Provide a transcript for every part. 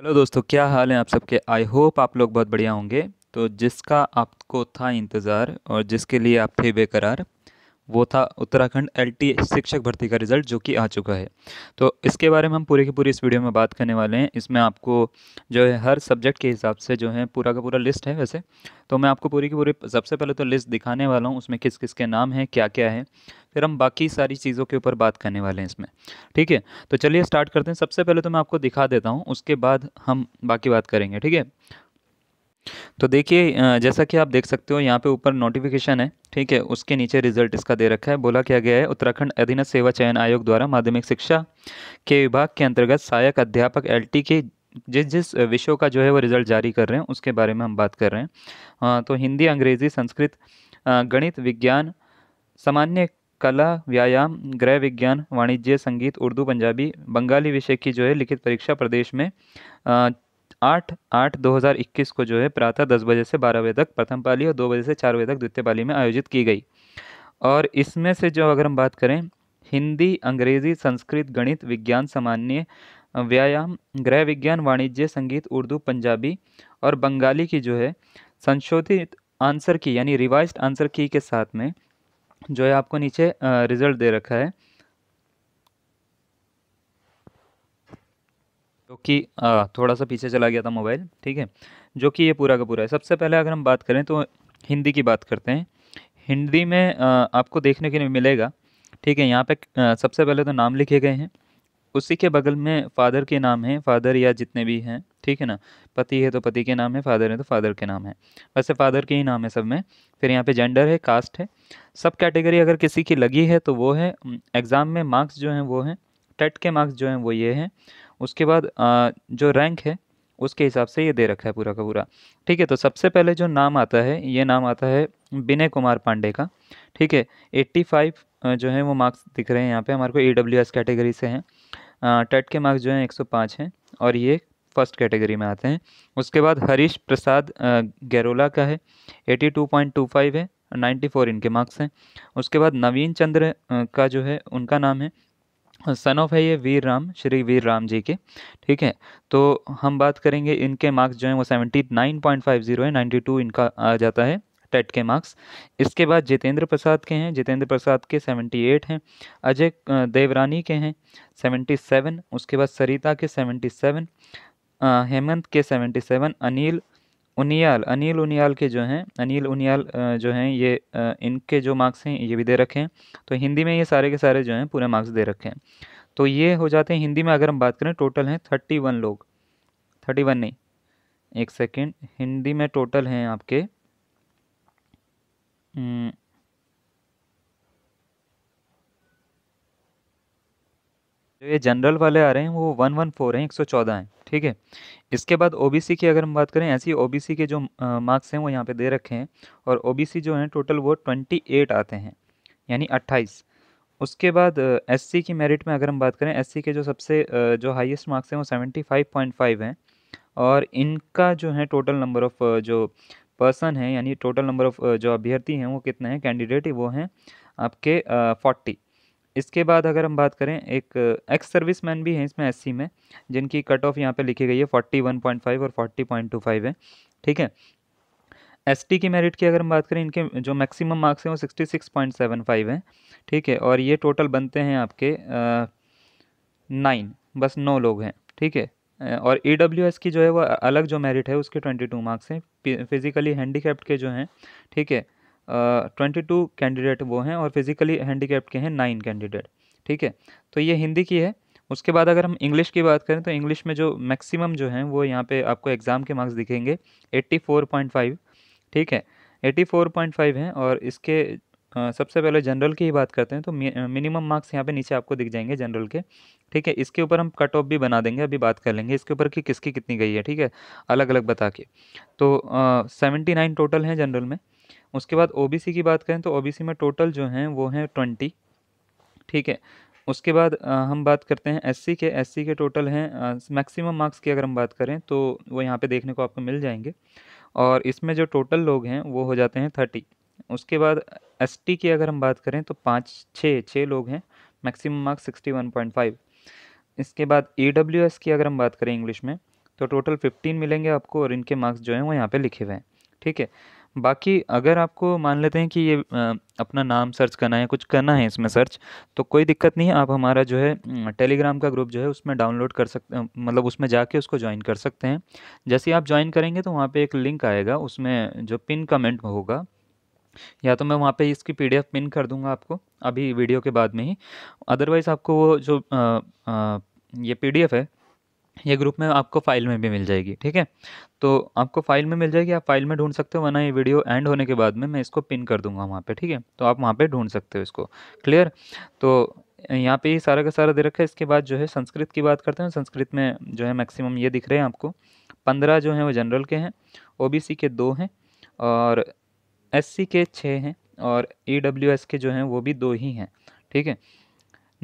Hello दोस्तों क्या हाल है आप सबके आई होप आप लोग बहुत बढ़िया होंगे तो जिसका आपको था इंतज़ार और जिसके लिए आप थे बेकरार वो था उत्तराखंड एलटी शिक्षक भर्ती का रिज़ल्ट जो कि आ चुका है तो इसके बारे में हम पूरे की पूरी इस वीडियो में बात करने वाले हैं इसमें आपको जो है हर सब्जेक्ट के हिसाब से जो है पूरा का पूरा लिस्ट है वैसे तो मैं आपको पूरी की पूरी सबसे पहले तो लिस्ट दिखाने वाला हूँ उसमें किस किस के नाम हैं क्या क्या है फिर हम बाकी सारी चीज़ों के ऊपर बात करने वाले हैं इसमें ठीक है तो चलिए स्टार्ट करते हैं सबसे पहले तो मैं आपको दिखा देता हूँ उसके बाद हम बाकी बात करेंगे ठीक है तो देखिए जैसा कि आप देख सकते हो यहाँ पे ऊपर नोटिफिकेशन है ठीक है उसके नीचे रिजल्ट इसका दे रखा है बोला क्या गया है उत्तराखंड अधीन सेवा चयन आयोग द्वारा माध्यमिक शिक्षा के विभाग के अंतर्गत सहायक अध्यापक एलटी के जिस जिस विषयों का जो है वो रिज़ल्ट जारी कर रहे हैं उसके बारे में हम बात कर रहे हैं तो हिंदी अंग्रेज़ी संस्कृत गणित विज्ञान सामान्य कला व्यायाम गृह विज्ञान वाणिज्य संगीत उर्दू पंजाबी बंगाली विषय की जो है लिखित परीक्षा प्रदेश में आठ आठ दो हज़ार इक्कीस को जो है प्रातः दस बजे से बारह बजे तक प्रथम पाली और दो बजे से चार बजे तक द्वितीय पाली में आयोजित की गई और इसमें से जो अगर हम बात करें हिंदी अंग्रेजी संस्कृत गणित विज्ञान सामान्य व्यायाम गृह विज्ञान वाणिज्य संगीत उर्दू पंजाबी और बंगाली की जो है संशोधित आंसर की यानी रिवाइज आंसर की के साथ में जो है आपको नीचे रिज़ल्ट दे रखा है जो कि थोड़ा सा पीछे चला गया था मोबाइल ठीक है जो कि ये पूरा का पूरा है सबसे पहले अगर हम बात करें तो हिंदी की बात करते हैं हिंदी में आपको देखने के लिए मिलेगा ठीक है यहाँ पे सबसे पहले तो नाम लिखे गए हैं उसी के बगल में फ़ादर के नाम हैं फ़ादर या जितने भी हैं ठीक है ना पति है तो पति के नाम है फादर है तो फादर के नाम है वैसे फादर के ही नाम है सब में फिर यहाँ पे जेंडर है कास्ट है सब कैटेगरी अगर किसी की लगी है तो वो है एग्ज़ाम में मार्क्स जो हैं वो हैं टेट के मार्क्स जो हैं वो ये हैं उसके बाद जो रैंक है उसके हिसाब से ये दे रखा है पूरा का पूरा ठीक है तो सबसे पहले जो नाम आता है ये नाम आता है विनय कुमार पांडे का ठीक है एट्टी फाइव जो है वो मार्क्स दिख रहे हैं यहाँ पर हमारे को ई कैटेगरी से हैं टेट के मार्क्स जो हैं एक हैं और ये फर्स्ट कैटेगरी में आते हैं उसके बाद हरीश प्रसाद गैरोला का है 82.25 है 94 इनके मार्क्स हैं उसके बाद नवीन चंद्र का जो है उनका नाम है सन ऑफ है ये वीर राम श्री वीर राम जी के ठीक है तो हम बात करेंगे इनके मार्क्स जो हैं वो 79.50 है 92 इनका आ जाता है टेट के मार्क्स इसके बाद जितेंद्र प्रसाद के हैं जितेंद्र प्रसाद के 78 हैं अजय देवरानी के हैं 77 उसके बाद सरिता के 77 हेमंत के सेवेंटी सेवन अनिल उनियाल अनिल उनियाल के जो हैं अनिल उनियाल जो हैं ये इनके जो मार्क्स हैं ये भी दे रखे हैं तो हिंदी में ये सारे के सारे जो हैं पूरे मार्क्स दे रखे हैं तो ये हो जाते हैं हिंदी में अगर हम बात करें टोटल हैं थर्टी वन लोग थर्टी वन नहीं एक सेकेंड हिंदी में टोटल हैं आपके ये जनरल वाले आ रहे हैं वो वन वन फोर हैं एक सौ चौदह हैं ठीक है इसके बाद ओबीसी की अगर हम बात करें ऐसी ओबीसी के जो मार्क्स हैं वो यहाँ पे दे रखे हैं और ओबीसी जो हैं टोटल वो ट्वेंटी एट आते हैं यानी अट्ठाईस उसके बाद एससी की मेरिट में अगर हम बात करें एससी के जो सबसे जो हाईएस्ट मार्क्स हैं वो सेवेंटी फाइव पॉइंट फाइव हैं और इनका जो है टोटल नंबर ऑफ़ जो पर्सन हैं यानी टोटल नंबर ऑफ़ जो अभ्यर्थी हैं वो कितने हैं कैंडिडेट वो हैं आपके फोर्टी इसके बाद अगर हम बात करें एक एक्स सर्विस मैन भी हैं इसमें एस में जिनकी कट ऑफ यहाँ पे लिखी गई है फोर्टी वन पॉइंट फाइव और फोर्टी पॉइंट टू फाइव है ठीक है एस की मेरिट की अगर हम बात करें इनके जो मैक्सिमम मार्क्स हैं वो sixty six point seven five है ठीक है और ये टोटल बनते हैं आपके नाइन बस नौ लोग हैं ठीक है और ई डब्ल्यू एस की जो है वो अलग जो मेरिट है उसके ट्वेंटी टू मार्क्स हैं फिजिकली हैंडीकेप्ट के जो हैं ठीक है ट्वेंटी टू कैंडिडेट वो हैं और फिज़िकली कैप्ट के हैं नाइन कैंडिडेट ठीक है तो ये हिंदी की है उसके बाद अगर हम इंग्लिश की बात करें तो इंग्लिश में जो मैक्सिमम जो हैं वो यहाँ पे आपको एग्ज़ाम के मार्क्स दिखेंगे एट्टी फोर पॉइंट फाइव ठीक है एट्टी फोर पॉइंट फ़ाइव हैं और इसके सबसे पहले जनरल की ही बात करते हैं तो मिनिमम मार्क्स यहाँ पे नीचे आपको दिख जाएंगे जनरल के ठीक है इसके ऊपर हम कट ऑफ भी बना देंगे अभी बात कर लेंगे इसके ऊपर कि किसकी कितनी गई है ठीक है अलग अलग बता के तो सेवेंटी uh, नाइन टोटल हैं जनरल में उसके बाद ओ की बात करें तो ओ में टोटल जो हैं वो हैं ट्वेंटी ठीक है उसके बाद हम बात करते हैं एससी के एससी के टोटल हैं मैक्सिमम मार्क्स की अगर हम बात करें तो वो यहाँ पे देखने को आपको मिल जाएंगे और इसमें जो टोटल लोग हैं वो हो जाते हैं थर्टी उसके बाद एसटी की अगर हम बात करें तो पाँच छः छः लोग हैं maximum marks sixty one point five इसके बाद ई डब्ल्यू एस की अगर हम बात करें इंग्लिश में तो टोटल फिफ्टीन मिलेंगे आपको और इनके मार्क्स जो हैं वो यहाँ पर लिखे हुए हैं ठीक है बाकी अगर आपको मान लेते हैं कि ये अपना नाम सर्च करना है कुछ करना है इसमें सर्च तो कोई दिक्कत नहीं है आप हमारा जो है टेलीग्राम का ग्रुप जो है उसमें डाउनलोड कर सकते मतलब उसमें जाके उसको ज्वाइन कर सकते हैं जैसे आप ज्वाइन करेंगे तो वहाँ पे एक लिंक आएगा उसमें जो पिन कमेंट होगा या तो मैं वहाँ पे इसकी पीडीएफ पिन कर दूँगा आपको अभी वीडियो के बाद में ही अदरवाइज़ आपको वो जो आ, आ, ये पीडीएफ है ये ग्रुप में आपको फाइल में भी मिल जाएगी ठीक है तो आपको फाइल में मिल जाएगी आप फाइल में ढूंढ सकते हो वरना ये वीडियो एंड होने के बाद में मैं इसको पिन कर दूंगा वहाँ पे ठीक है तो आप वहाँ पे ढूंढ सकते हो इसको क्लियर तो यहाँ पे ये सारा का सारा दे रखा है इसके बाद जो है संस्कृत की बात करते हैं संस्कृत में जो है मैक्सिमम ये दिख रहे हैं आपको पंद्रह जो हैं वो जनरल के हैं ओ के दो हैं और एस के छः हैं और ई के जो हैं वो भी दो ही हैं ठीक है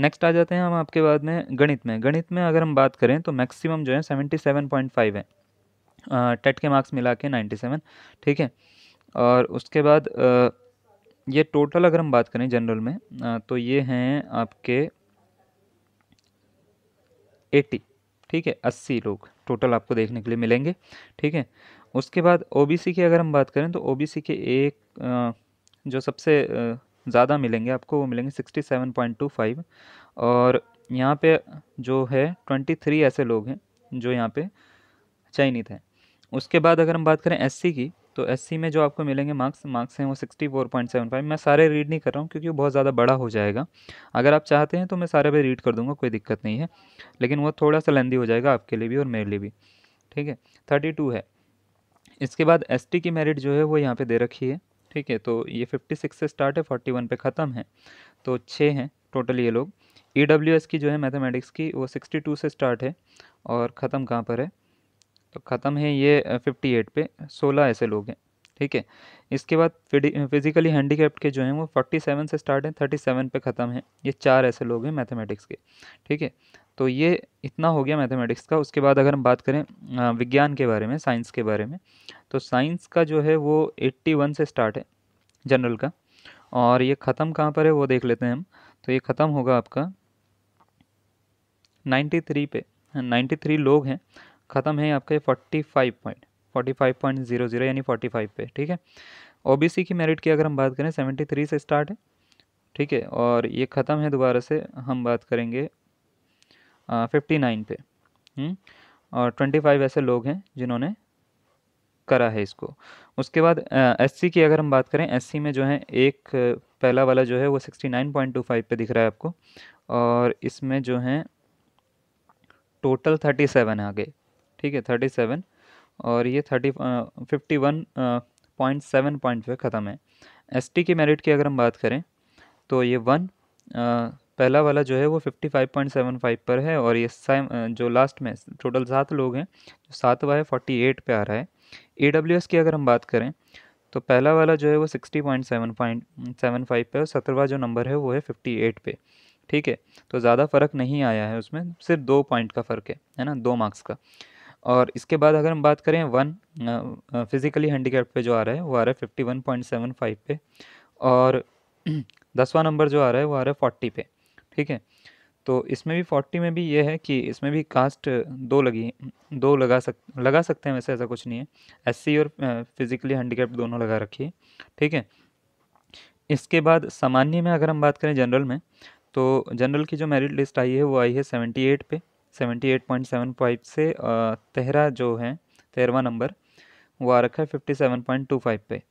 नेक्स्ट आ जाते हैं हम आपके बाद में गणित में गणित में अगर हम बात करें तो मैक्सिमम जो है सेवेंटी सेवन पॉइंट फाइव है टेट के मार्क्स मिला के नाइन्टी सेवन ठीक है और उसके बाद ये टोटल अगर हम बात करें जनरल में तो ये हैं आपके एटी ठीक है अस्सी लोग टोटल आपको देखने के लिए मिलेंगे ठीक है उसके बाद ओबीसी की अगर हम बात करें तो ओबीसी के एक जो सबसे ज़्यादा मिलेंगे आपको वो मिलेंगे sixty seven point two five और यहाँ पे जो है ट्वेंटी थ्री ऐसे लोग हैं जो यहाँ पे चयनित हैं उसके बाद अगर हम बात करें एस की तो एस में जो आपको मिलेंगे मार्क्स मार्क्स हैं वो sixty four point seven five मैं सारे रीड नहीं कर रहा हूँ क्योंकि वो बहुत ज़्यादा बड़ा हो जाएगा अगर आप चाहते हैं तो मैं सारे पे रीड कर दूँगा कोई दिक्कत नहीं है लेकिन वो थोड़ा सा लेंदी हो जाएगा आपके लिए भी और मेरे लिए भी ठीक है थर्टी टू है इसके बाद एस की मेरिट जो है वो यहाँ पर दे रखी है ठीक है तो ये फिफ्टी सिक्स से स्टार्ट है फोर्टी वन पे ख़त्म है तो छः हैं टोटल ये लोग ई डब्ल्यू एस की जो है मैथमेटिक्स की वो सिक्सटी टू से स्टार्ट है और ख़त्म कहाँ पर है तो ख़त्म है ये फिफ्टी एट पे सोलह ऐसे लोग हैं ठीक है इसके बाद फिजिकली कैप्ट के जो हैं वो फोर्टी सेवन से स्टार्ट हैं थर्टी सेवन पे ख़त्म है ये चार ऐसे लोग हैं मैथमेटिक्स के ठीक है तो ये इतना हो गया मैथमेटिक्स का उसके बाद अगर हम बात करें विज्ञान के बारे में साइंस के बारे में तो साइंस का जो है वो 81 से स्टार्ट है जनरल का और ये ख़त्म कहाँ पर है वो देख लेते हैं हम तो ये ख़त्म होगा आपका 93 पे 93 लोग हैं ख़त्म है आपके फाइव पॉइंट ज़ीरो यानी फाइव पे ठीक है सी की मेरिट की अगर हम बात करें थ्री से स्टार्ट है ठीक है और ये ख़त्म है दोबारा से हम बात करेंगे फिफ्टी नाइन पे हुँ? हम्म? और ट्वेंटी फाइव ऐसे लोग हैं जिन्होंने करा है इसको उसके बाद एस की अगर हम बात करें एस में जो है एक पहला वाला जो है वो sixty nine point two five पर दिख रहा है आपको और इसमें जो है टोटल थर्टी सेवन आ गए ठीक है थर्टी सेवन और ये thirty fifty one point seven point पे ख़त्म है एस की मेरिट की अगर हम बात करें तो ये वन पहला वाला जो है वो fifty five point seven five पर है और ये जो लास्ट में टोटल सात लोग हैं जो सातवा है फोर्टी एट पे आ रहा है ए डब्ल्यू एस की अगर हम बात करें तो पहला वाला जो है वो sixty point seven point seven five पे और सत्रहवा जो नंबर है वो है फिफ्टी एट पे ठीक है तो ज़्यादा फ़र्क नहीं आया है उसमें सिर्फ दो पॉइंट का फ़र्क है है ना दो मार्क्स का और इसके बाद अगर हम बात करें वन फिज़िकली हैंडीकैप पे जो आ रहा है वो आ रहा है fifty one point seven five पे और दसवां नंबर जो आ रहा है वो आ रहा है फोर्टी पे ठीक है तो इसमें भी फोर्टी में भी ये है कि इसमें भी कास्ट दो लगी दो लगा सक लगा सकते हैं वैसे ऐसा कुछ नहीं है एससी और फिज़िकली हैंडी दोनों लगा रखिए ठीक है इसके बाद सामान्य में अगर हम बात करें जनरल में तो जनरल की जो मेरिट लिस्ट आई है वो आई है सेवेंटी एट पे seventy eight point seven five से तेहरा जो है तेरहवा नंबर वो आ रखा है fifty seven point two five पे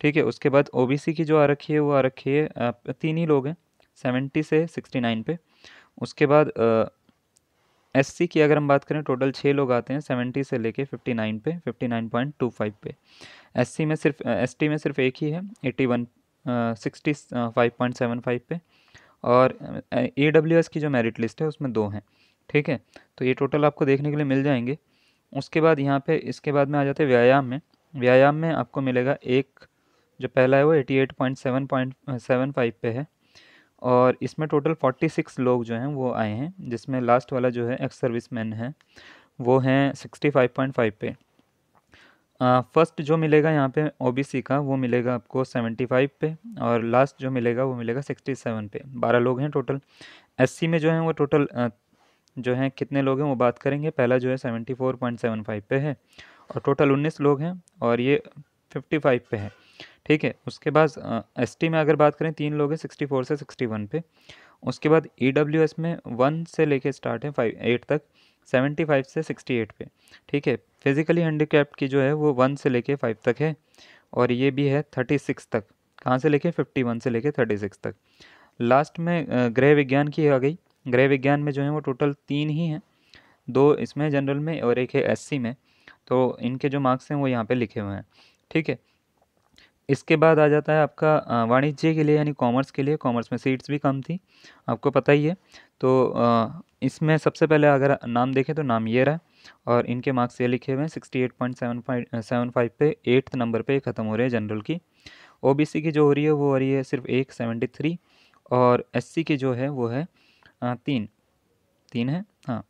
ठीक है उसके बाद ओबीसी की जो आ रखी है वो आ रखी है तीन ही लोग हैं सेवेंटी से सिक्सटी नाइन पे उसके बाद एससी की अगर हम बात करें टोटल छः लोग आते हैं सेवेंटी से लेके फिफ्टी नाइन पे fifty nine point two five पे एससी में सिर्फ एसटी में सिर्फ एक ही है eighty one sixty five point seven five पे और ए डब्ल्यू एस की जो मेरिट लिस्ट है उसमें दो हैं ठीक है तो ये टोटल आपको देखने के लिए मिल जाएंगे उसके बाद यहाँ पे इसके बाद में आ जाते हैं व्यायाम में व्यायाम में आपको मिलेगा एक जो पहला है वो eighty eight point seven point seven five पे है और इसमें टोटल 46 लोग जो हैं वो आए हैं जिसमें लास्ट वाला जो है एक्स सर्विस मैन है वो हैं 65.5 पे फ़र्स्ट जो मिलेगा यहाँ पे ओबीसी का वो मिलेगा आपको 75 पे और लास्ट जो मिलेगा वो मिलेगा 67 पे 12 लोग हैं टोटल एससी में जो हैं वो टोटल जो हैं कितने लोग हैं वो बात करेंगे पहला जो है सेवेंटी पे है और टोटल उन्नीस लोग हैं और ये फिफ्टी पे है ठीक है उसके बाद एस टी में अगर बात करें तीन लोग हैं सिक्सटी फोर से सिक्सटी वन पे उसके बाद ई डब्ल्यू एस में वन से लेके स्टार्ट है फाइव एट तक सेवेंटी फाइव से सिक्सटी एट पे ठीक है फिज़िकली हैंडी की जो है वो वन से लेके फाइव तक है और ये भी है थर्टी सिक्स तक कहाँ से लेके फिफ्टी वन से लेके थर्टी सिक्स तक लास्ट में गृह विज्ञान की आ गई गृह विज्ञान में जो है वो टोटल तीन ही हैं दो इसमें जनरल में और एक है एस में तो इनके जो मार्क्स हैं वो यहाँ पर लिखे हुए हैं ठीक है इसके बाद आ जाता है आपका वाणिज्य के लिए यानी कॉमर्स के लिए कॉमर्स में सीट्स भी कम थी आपको पता ही है तो इसमें सबसे पहले अगर नाम देखें तो नाम ये रहा और इनके मार्क्स ये लिखे हुए हैं sixty eight point seven five seven five पे एट्थ नंबर पे ख़त्म हो रहे हैं जनरल की ओ की जो हो रही है वो हो रही है सिर्फ एक सेवेंटी थ्री और एस की जो है वो है आ, तीन तीन है हाँ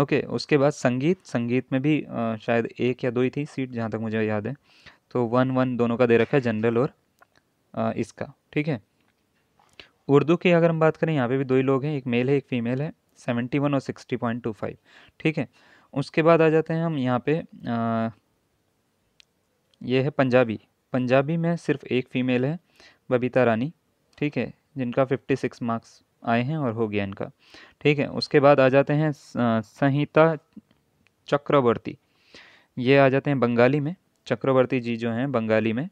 ओके उसके बाद संगीत संगीत में भी आ, शायद एक या दो ही थी सीट जहाँ तक मुझे याद है तो वन वन दोनों का दे रखा है जनरल और आ, इसका ठीक है उर्दू की अगर हम बात करें यहाँ पे भी दो ही लोग हैं एक मेल है एक फीमेल है सेवेंटी वन और सिक्सटी पॉइंट टू फाइव ठीक है उसके बाद आ जाते हैं हम यहाँ पे आ, ये है पंजाबी पंजाबी में सिर्फ एक फ़ीमेल है बबीता रानी ठीक है जिनका फिफ्टी सिक्स मार्क्स आए हैं और हो गया इनका ठीक है उसके बाद आ जाते हैं संहिता चक्रवर्ती ये आ जाते हैं बंगाली में चक्रवर्ती जी जो हैं बंगाली में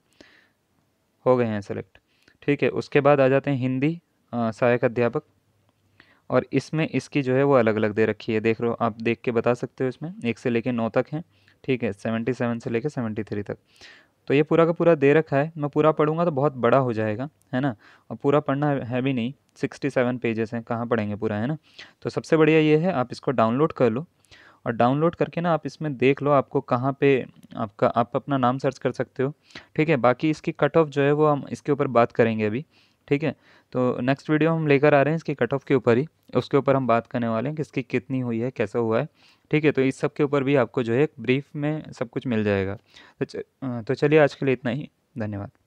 हो गए हैं सेलेक्ट ठीक है उसके बाद आ जाते हैं हिंदी सहायक अध्यापक और इसमें इसकी जो है वो अलग अलग दे रखी है देख रहे हो आप देख के बता सकते हो इसमें एक से लेके नौ तक हैं ठीक है सेवेंटी सेवन से लेके सेवेंटी थ्री तक तो ये पूरा का पूरा दे रखा है मैं पूरा पढ़ूंगा तो बहुत बड़ा हो जाएगा है ना और पूरा पढ़ना है भी नहीं सिक्सटी सेवन पेजेस हैं कहाँ पढ़ेंगे पूरा है ना तो सबसे बढ़िया ये है आप इसको डाउनलोड कर लो और डाउनलोड करके ना आप इसमें देख लो आपको कहाँ पे आपका आप अपना नाम सर्च कर सकते हो ठीक है बाकी इसकी कट ऑफ जो है वो हम इसके ऊपर बात करेंगे अभी ठीक है तो नेक्स्ट वीडियो हम लेकर आ रहे हैं इसकी कट ऑफ के ऊपर ही उसके ऊपर हम बात करने वाले हैं कि इसकी कितनी हुई है कैसा हुआ है ठीक है तो इस सब के ऊपर भी आपको जो है ब्रीफ में सब कुछ मिल जाएगा तो तो चलिए आज के लिए इतना ही धन्यवाद